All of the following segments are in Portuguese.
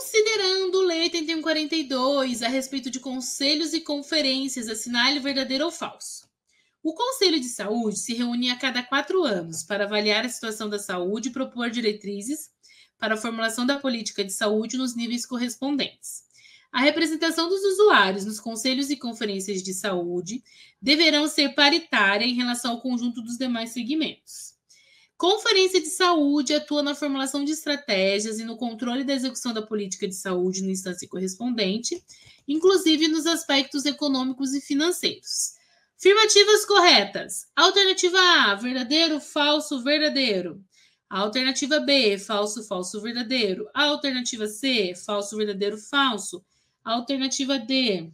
Considerando Lei 4142 a respeito de conselhos e conferências, assinale é verdadeiro ou falso. O Conselho de Saúde se reúne a cada quatro anos para avaliar a situação da saúde e propor diretrizes para a formulação da política de saúde nos níveis correspondentes. A representação dos usuários nos conselhos e conferências de saúde deverão ser paritária em relação ao conjunto dos demais segmentos. Conferência de Saúde atua na formulação de estratégias e no controle da execução da política de saúde na instância correspondente, inclusive nos aspectos econômicos e financeiros. Afirmativas corretas. Alternativa A, verdadeiro, falso, verdadeiro. Alternativa B, falso, falso, verdadeiro. Alternativa C, falso, verdadeiro, falso. Alternativa D,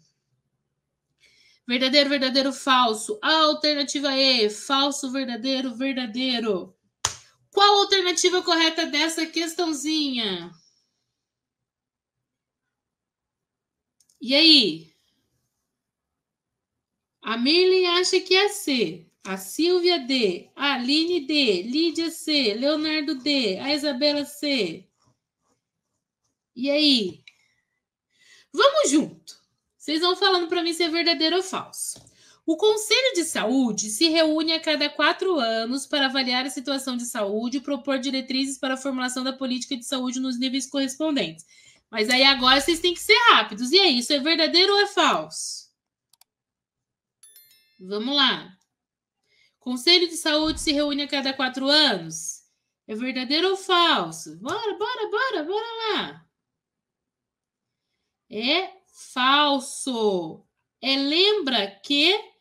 verdadeiro, verdadeiro, falso. Alternativa E, falso, verdadeiro, verdadeiro. Qual a alternativa correta dessa questãozinha? E aí? A Merlin acha que é C. A Silvia D. A Aline D. Lídia C. Leonardo D. A Isabela C. E aí? Vamos junto. Vocês vão falando para mim se é verdadeiro ou falso. O Conselho de Saúde se reúne a cada quatro anos para avaliar a situação de saúde e propor diretrizes para a formulação da política de saúde nos níveis correspondentes. Mas aí agora vocês têm que ser rápidos. E aí, é isso é verdadeiro ou é falso? Vamos lá. Conselho de Saúde se reúne a cada quatro anos? É verdadeiro ou falso? Bora, bora, bora, bora lá. É falso. É lembra que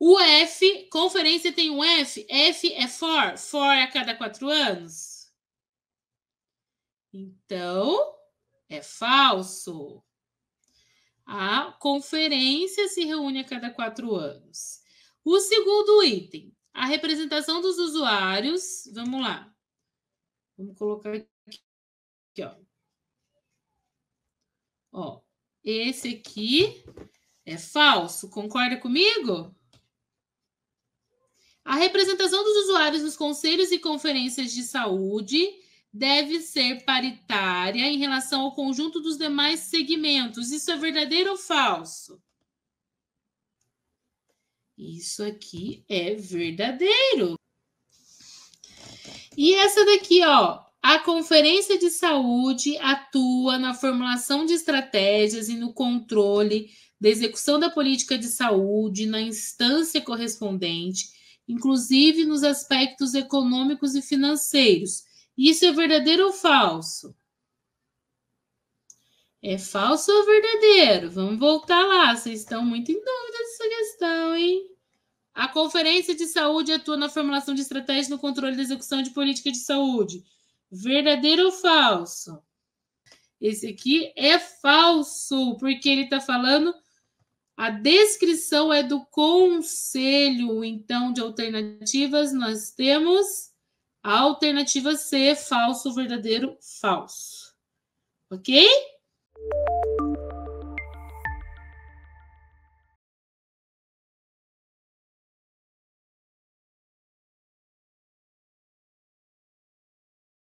o F, conferência tem um F. F é for. For é a cada quatro anos. Então, é falso. A conferência se reúne a cada quatro anos. O segundo item, a representação dos usuários. Vamos lá. Vamos colocar aqui, aqui ó. Ó, esse aqui é falso. Concorda comigo? representação dos usuários nos conselhos e conferências de saúde deve ser paritária em relação ao conjunto dos demais segmentos. Isso é verdadeiro ou falso? Isso aqui é verdadeiro. E essa daqui, ó, a Conferência de Saúde atua na formulação de estratégias e no controle da execução da política de saúde na instância correspondente inclusive nos aspectos econômicos e financeiros. Isso é verdadeiro ou falso? É falso ou verdadeiro? Vamos voltar lá, vocês estão muito em dúvida dessa questão, hein? A Conferência de Saúde atua na formulação de estratégias no controle da execução de política de saúde. Verdadeiro ou falso? Esse aqui é falso, porque ele está falando a descrição é do conselho, então, de alternativas, nós temos a alternativa C, falso, verdadeiro, falso. Ok?